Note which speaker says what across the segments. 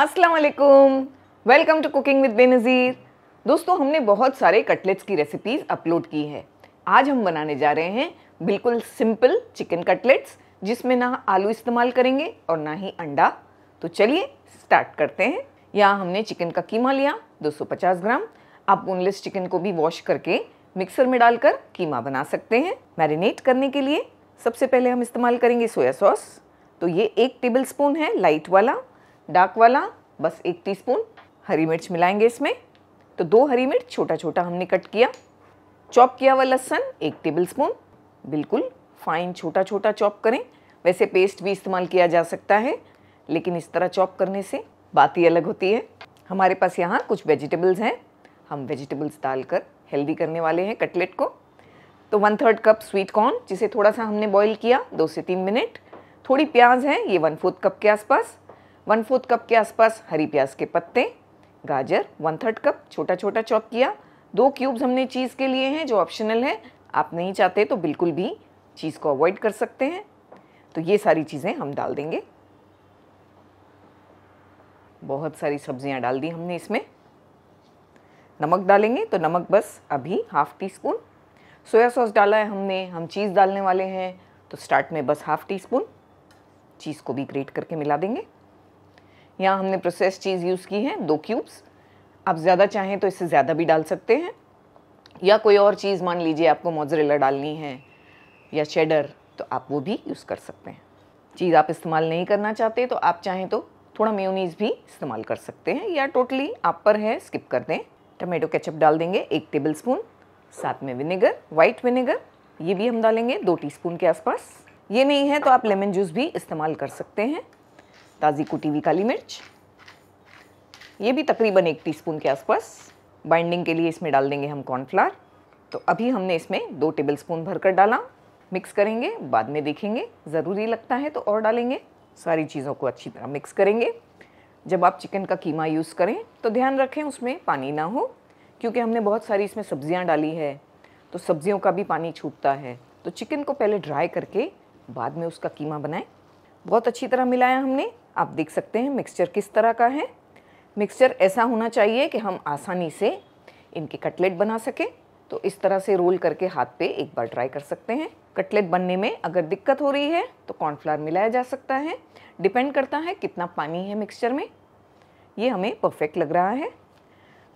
Speaker 1: अस्सलाम वालेकुम welcome to cooking with Benazir दोस्तों हमने बहुत सारे कटलेट्स की रेसिपीज़ अपलोड की है आज हम बनाने जा रहे हैं बिल्कुल सिंपल चिकन कटलेट्स जिसमें ना आलू इस्तेमाल करेंगे और ना ही अंडा तो चलिए स्टार्ट करते हैं यहाँ हमने चिकन का कीमा लिया 250 ग्राम आप बोनलेस चिकन को भी वॉश करके मिक्सर में डालकर कीमा बना सकते हैं मैरिनेट करने के लिए सबसे पहले हम इस्तेमाल करेंगे सोया सॉस तो ये एक टेबल स्पून है लाइट वाला डाक वाला बस एक टीस्पून हरी मिर्च मिलाएंगे इसमें तो दो हरी मिर्च छोटा छोटा हमने कट किया चॉप किया हुआ लहसन एक टेबल स्पून बिल्कुल फाइन छोटा छोटा चॉप करें वैसे पेस्ट भी इस्तेमाल किया जा सकता है लेकिन इस तरह चॉप करने से बात ही अलग होती है हमारे पास यहाँ कुछ वेजिटेबल्स हैं हम वेजिटेबल्स डालकर हेल्दी करने वाले हैं कटलेट को तो one third cup sweet corn जिसे थोड़ा सा हमने बॉईल किया दो से तीन मिनट थोड़ी प्याज है ये वन फोर्थ कप के आसपास वन फोर्थ कप के आसपास हरी प्याज के पत्ते गाजर वन थर्ड कप छोटा छोटा चॉप किया दो क्यूब्स हमने चीज़ के लिए हैं जो ऑप्शनल है आप नहीं चाहते तो बिल्कुल भी चीज़ को अवॉइड कर सकते हैं तो ये सारी चीज़ें हम डाल देंगे बहुत सारी सब्जियां डाल दी हमने इसमें नमक डालेंगे तो नमक बस अभी half teaspoon soya sauce डाला है हमने हम चीज़ डालने वाले हैं तो स्टार्ट में बस हाफ टी स्पून चीज़ को भी ग्रेट करके मिला देंगे यहाँ हमने प्रोसेस चीज़ यूज़ की है दो क्यूब्स आप ज़्यादा चाहें तो इससे ज़्यादा भी डाल सकते हैं या कोई और चीज़ मान लीजिए आपको मोजरेला डालनी है या शेडर तो आप वो भी यूज़ कर सकते हैं चीज़ आप इस्तेमाल नहीं करना चाहते तो आप चाहें तो थोड़ा मेयोनीज भी इस्तेमाल कर सकते हैं या टोटली आप पर है स्किप कर दें टमेटो केचप डाल देंगे एक टेबल स्पून साथ में विनेगर वाइट विनेगर ये भी हम डालेंगे दो टीस्पून के आसपास ये नहीं है तो आप लेमन जूस भी इस्तेमाल कर सकते हैं ताज़ी कुटी हुई काली मिर्च ये भी तकरीबन एक टीस्पून के आसपास बाइंडिंग के लिए इसमें डाल देंगे हम कॉर्नफ्लावर तो अभी हमने इसमें दो टेबल स्पून भरकर डाला मिक्स करेंगे बाद में देखेंगे ज़रूरी लगता है तो और डालेंगे सारी चीज़ों को अच्छी तरह मिक्स करेंगे जब आप चिकन का कीमा यूज़ करें तो ध्यान रखें उसमें पानी ना हो क्योंकि हमने बहुत सारी इसमें सब्जियां डाली है तो सब्जियों का भी पानी छूटता है तो चिकन को पहले ड्राई करके बाद में उसका कीमा बनाएं बहुत अच्छी तरह मिलाया हमने आप देख सकते हैं मिक्सचर किस तरह का है मिक्सचर ऐसा होना चाहिए कि हम आसानी से इनके कटलेट बना सकें तो इस तरह से रोल करके हाथ पे एक बार ट्राई कर सकते हैं कटलेट बनने में अगर दिक्कत हो रही है तो कॉर्नफ्लावर मिलाया जा सकता है डिपेंड करता है कितना पानी है मिक्सचर में ये हमें परफेक्ट लग रहा है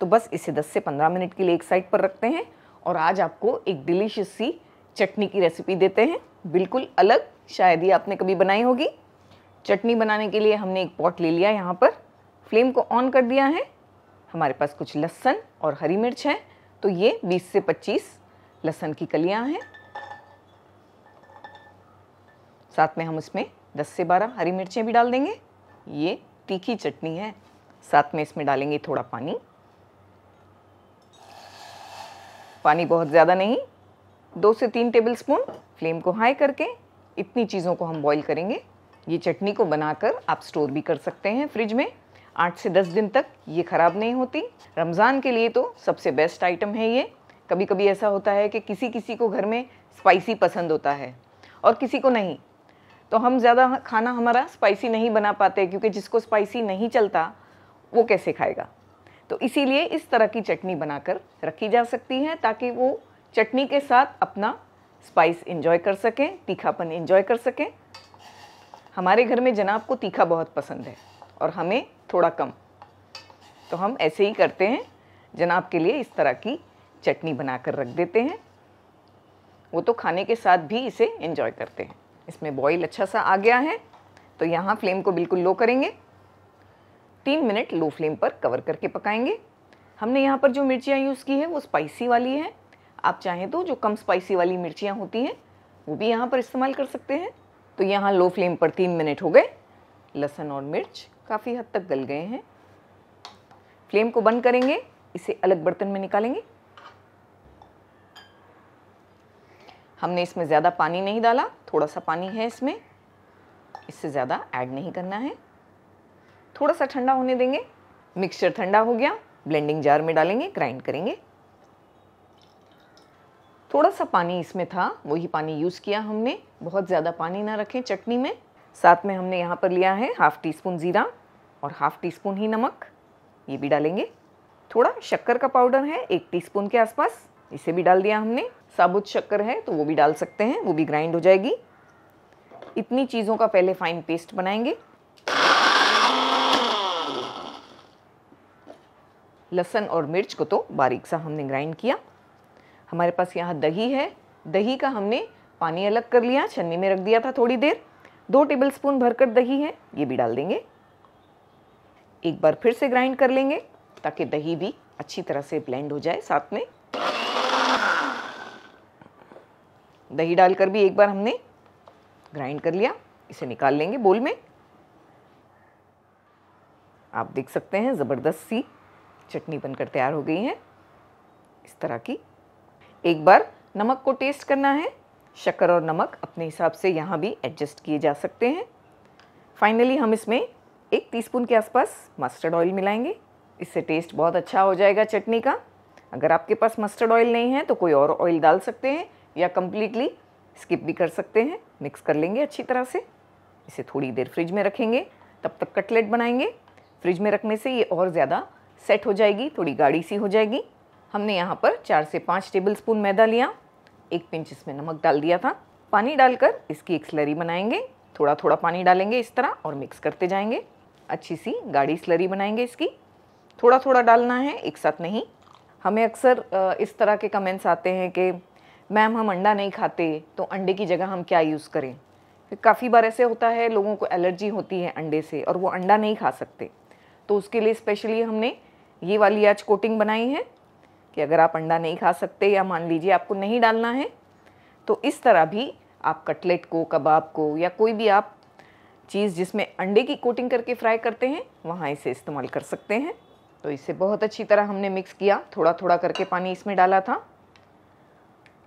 Speaker 1: तो बस इसे 10 से 15 मिनट के लिए एक साइड पर रखते हैं और आज आपको एक डिलीशियस सी चटनी की रेसिपी देते हैं बिल्कुल अलग शायद ही आपने कभी बनाई होगी चटनी बनाने के लिए हमने एक पॉट ले लिया यहाँ पर फ्लेम को ऑन कर दिया है हमारे पास कुछ लहसन और हरी मिर्च है तो ये 20 से 25 लहसन की कलियाँ हैं साथ में हम इसमें 10 से 12 हरी मिर्चें भी डाल देंगे ये तीखी चटनी है साथ में इसमें डालेंगे थोड़ा पानी पानी बहुत ज़्यादा नहीं दो से तीन टेबल स्पून फ्लेम को हाई करके इतनी चीज़ों को हम बॉईल करेंगे ये चटनी को बनाकर आप स्टोर भी कर सकते हैं फ्रिज में आठ से दस दिन तक ये ख़राब नहीं होती रमज़ान के लिए तो सबसे बेस्ट आइटम है ये कभी कभी ऐसा होता है कि किसी किसी को घर में स्पाइसी पसंद होता है और किसी को नहीं तो हम ज़्यादा खाना हमारा स्पाइसी नहीं बना पाते क्योंकि जिसको स्पाइसी नहीं चलता वो कैसे खाएगा तो इसीलिए इस तरह की चटनी बनाकर रखी जा सकती है ताकि वो चटनी के साथ अपना स्पाइस इन्जॉय कर सकें तीखापन इन्जॉय कर सकें हमारे घर में जनाब को तीखा बहुत पसंद है और हमें थोड़ा कम तो हम ऐसे ही करते हैं जनाब के लिए इस तरह की चटनी बना कर रख देते हैं वो तो खाने के साथ भी इसे इन्जॉय करते हैं इसमें बॉईल अच्छा सा आ गया है तो यहाँ फ्लेम को बिल्कुल लो करेंगे तीन मिनट लो फ्लेम पर कवर करके पकाएंगे हमने यहाँ पर जो मिर्चियाँ यूज़ की हैं वो स्पाइसी वाली हैं आप चाहें तो जो कम स्पाइसी वाली मिर्चियाँ होती हैं वो भी यहाँ पर इस्तेमाल कर सकते हैं तो यहाँ लो फ्लेम पर तीन मिनट हो गए लहसन और मिर्च काफ़ी हद तक गल गए हैं फ्लेम को बंद करेंगे इसे अलग बर्तन में निकालेंगे हमने इसमें ज़्यादा पानी नहीं डाला थोड़ा सा पानी है इसमें इससे ज़्यादा ऐड नहीं करना है थोड़ा सा ठंडा होने देंगे मिक्सचर ठंडा हो गया ब्लेंडिंग जार में डालेंगे ग्राइंड करेंगे थोड़ा सा पानी इसमें था वही पानी यूज़ किया हमने बहुत ज़्यादा पानी ना रखें चटनी में साथ में हमने यहाँ पर लिया है हाफ़ टी स्पून ज़ीरा और हाफ़ टी स्पून ही नमक ये भी डालेंगे थोड़ा शक्कर का पाउडर है एक टी स्पून के आसपास इसे भी डाल दिया हमने साबुत शक्कर है तो वो भी डाल सकते हैं वो भी ग्राइंड हो जाएगी इतनी चीज़ों का पहले फाइन पेस्ट बनाएंगे लहसन और मिर्च को तो बारीक सा हमने ग्राइंड किया हमारे पास यहाँ दही है दही का हमने पानी अलग कर लिया छन्नी में रख दिया था थोड़ी देर दो टेबल स्पून भरकर दही है ये भी डाल देंगे एक बार फिर से ग्राइंड कर लेंगे ताकि दही भी अच्छी तरह से ब्लेंड हो जाए साथ में दही डालकर भी एक बार हमने ग्राइंड कर लिया इसे निकाल लेंगे बोल में आप देख सकते हैं ज़बरदस्त सी चटनी बनकर तैयार हो गई है इस तरह की एक बार नमक को टेस्ट करना है शक्कर और नमक अपने हिसाब से यहाँ भी एडजस्ट किए जा सकते हैं फाइनली हम इसमें एक टीस्पून के आसपास मस्टर्ड ऑयल मिलाएंगे इससे टेस्ट बहुत अच्छा हो जाएगा चटनी का अगर आपके पास मस्टर्ड ऑयल नहीं है तो कोई और ऑयल डाल सकते हैं या कम्प्लीटली स्किप भी कर सकते हैं मिक्स कर लेंगे अच्छी तरह से इसे थोड़ी देर फ्रिज में रखेंगे तब तक कटलेट बनाएंगे फ्रिज में रखने से ये और ज़्यादा सेट हो जाएगी थोड़ी गाढ़ी सी हो जाएगी हमने यहाँ पर चार से पाँच टेबल स्पून मैदा लिया एक पिंच इसमें नमक डाल दिया था पानी डालकर इसकी एक स्लरी बनाएंगे थोड़ा थोड़ा पानी डालेंगे इस तरह और मिक्स करते जाएंगे अच्छी सी गाढ़ी स्लरी बनाएंगे इसकी थोड़ा थोड़ा डालना है एक साथ नहीं हमें अक्सर इस तरह के कमेंट्स आते हैं कि मैम हम अंडा नहीं खाते तो अंडे की जगह हम क्या यूज़ करें काफ़ी बार ऐसे होता है लोगों को एलर्जी होती है अंडे से और वो अंडा नहीं खा सकते तो उसके लिए स्पेशली हमने ये वाली आज कोटिंग बनाई है कि अगर आप अंडा नहीं खा सकते या मान लीजिए आपको नहीं डालना है तो इस तरह भी आप कटलेट को कबाब को या कोई भी आप चीज़ जिसमें अंडे की कोटिंग करके फ्राई करते हैं वहाँ इसे इस्तेमाल कर सकते हैं तो इसे बहुत अच्छी तरह हमने मिक्स किया थोड़ा थोड़ा करके पानी इसमें डाला था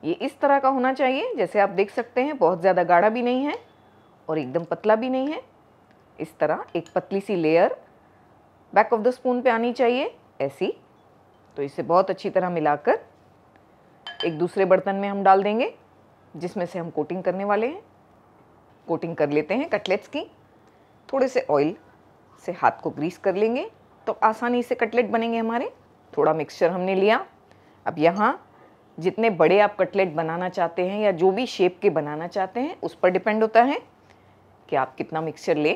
Speaker 1: ये इस तरह का होना चाहिए जैसे आप देख सकते हैं बहुत ज़्यादा गाढ़ा भी नहीं है और एकदम पतला भी नहीं है इस तरह एक पतली सी layer back of the spoon पे आनी चाहिए ऐसी तो इसे बहुत अच्छी तरह मिलाकर एक दूसरे बर्तन में हम डाल देंगे जिसमें से हम कोटिंग करने वाले हैं कोटिंग कर लेते हैं कटलेट्स की थोड़े से ऑयल से हाथ को ग्रीस कर लेंगे तो आसानी से कटलेट बनेंगे हमारे थोड़ा मिक्सचर हमने लिया अब यहाँ जितने बड़े आप कटलेट बनाना चाहते हैं या जो भी शेप के बनाना चाहते हैं उस पर डिपेंड होता है कि आप कितना मिक्सचर लें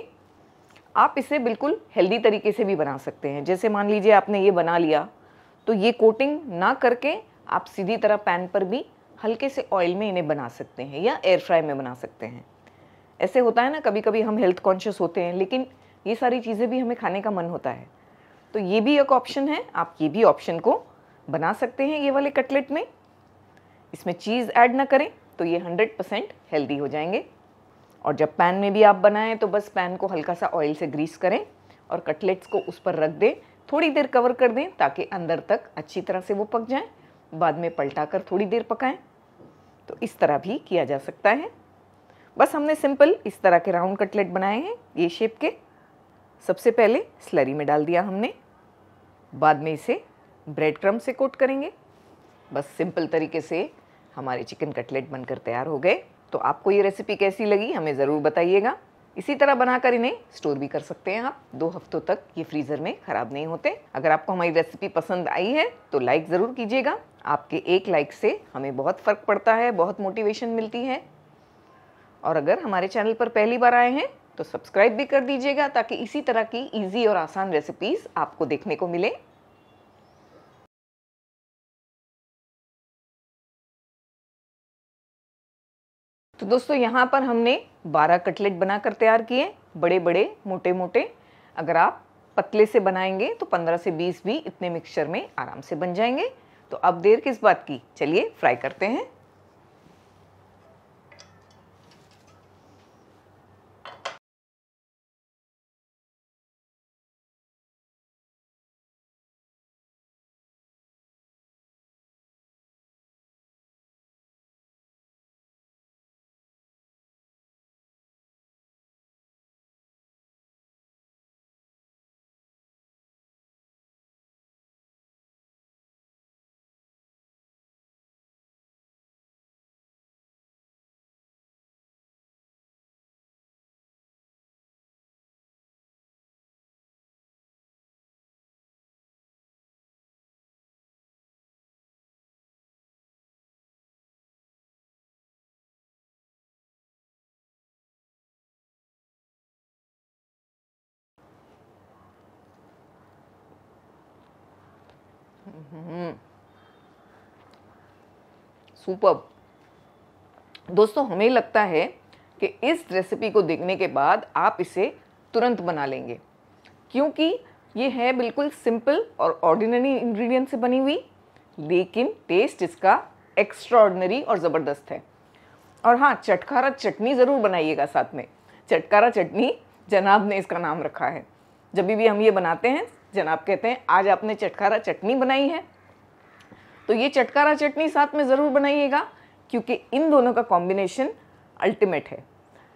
Speaker 1: आप इसे बिल्कुल हेल्दी तरीके से भी बना सकते हैं जैसे मान लीजिए आपने ये बना लिया तो ये कोटिंग ना करके आप सीधी तरह पैन पर भी हल्के से ऑयल में इन्हें बना सकते हैं या एयर फ्राई में बना सकते हैं ऐसे होता है ना कभी कभी हम हेल्थ कॉन्शियस होते हैं लेकिन ये सारी चीज़ें भी हमें खाने का मन होता है तो ये भी एक ऑप्शन है आप ये भी ऑप्शन को बना सकते हैं ये वाले कटलेट में इसमें चीज़ ऐड ना करें तो ये 100 परसेंट हेल्दी हो जाएंगे और जब पैन में भी आप बनाएं तो बस पैन को हल्का सा ऑयल से ग्रीस करें और कटलेट्स को उस पर रख दें थोड़ी देर कवर कर दें ताकि अंदर तक अच्छी तरह से वो पक जाएं बाद में पलटा कर थोड़ी देर पकाएं तो इस तरह भी किया जा सकता है बस हमने सिंपल इस तरह के राउंड कटलेट बनाए हैं ये शेप के सबसे पहले स्लरी में डाल दिया हमने बाद में इसे ब्रेड क्रम से कोट करेंगे बस सिंपल तरीके से हमारे चिकन कटलेट बनकर तैयार हो गए तो आपको ये रेसिपी कैसी लगी हमें ज़रूर बताइएगा इसी तरह बनाकर इन्हें स्टोर भी कर सकते हैं आप दो हफ्तों तक ये फ्रीज़र में ख़राब नहीं होते अगर आपको हमारी रेसिपी पसंद आई है तो लाइक ज़रूर कीजिएगा आपके एक लाइक से हमें बहुत फ़र्क पड़ता है बहुत मोटिवेशन मिलती है और अगर हमारे चैनल पर पहली बार आए हैं तो सब्सक्राइब भी कर दीजिएगा ताकि इसी तरह की इजी और आसान रेसिपीज़ आपको देखने को मिले दोस्तों यहाँ पर हमने 12 कटलेट बनाकर तैयार किए बड़े बड़े मोटे मोटे अगर आप पतले से बनाएंगे तो 15 से 20 भी इतने मिक्सचर में आराम से बन जाएंगे तो अब देर किस बात की चलिए फ्राई करते हैं सुपर हम्म। दोस्तों हमें लगता है कि इस रेसिपी को देखने के बाद आप इसे तुरंत बना लेंगे क्योंकि ये है बिल्कुल सिंपल और ऑर्डिनरी इंग्रेडिएंट से बनी हुई लेकिन टेस्ट इसका एक्स्ट्राऑर्डनरी और ज़बरदस्त है और हाँ चटकारा चटनी ज़रूर बनाइएगा साथ में चटकारा चटनी जनाब ने इसका नाम रखा है जब भी हम ये बनाते हैं जनाब कहते हैं आज आपने चटकारा चटनी बनाई है तो ये चटकारा चटनी साथ में ज़रूर बनाइएगा क्योंकि इन दोनों का कॉम्बिनेशन अल्टीमेट है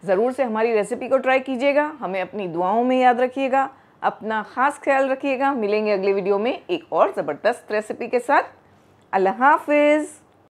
Speaker 1: ज़रूर से हमारी रेसिपी को ट्राई कीजिएगा हमें अपनी दुआओं में याद रखिएगा अपना ख़ास ख्याल रखिएगा मिलेंगे अगले वीडियो में एक और ज़बरदस्त रेसिपी के साथ अल्लाह हाफिज़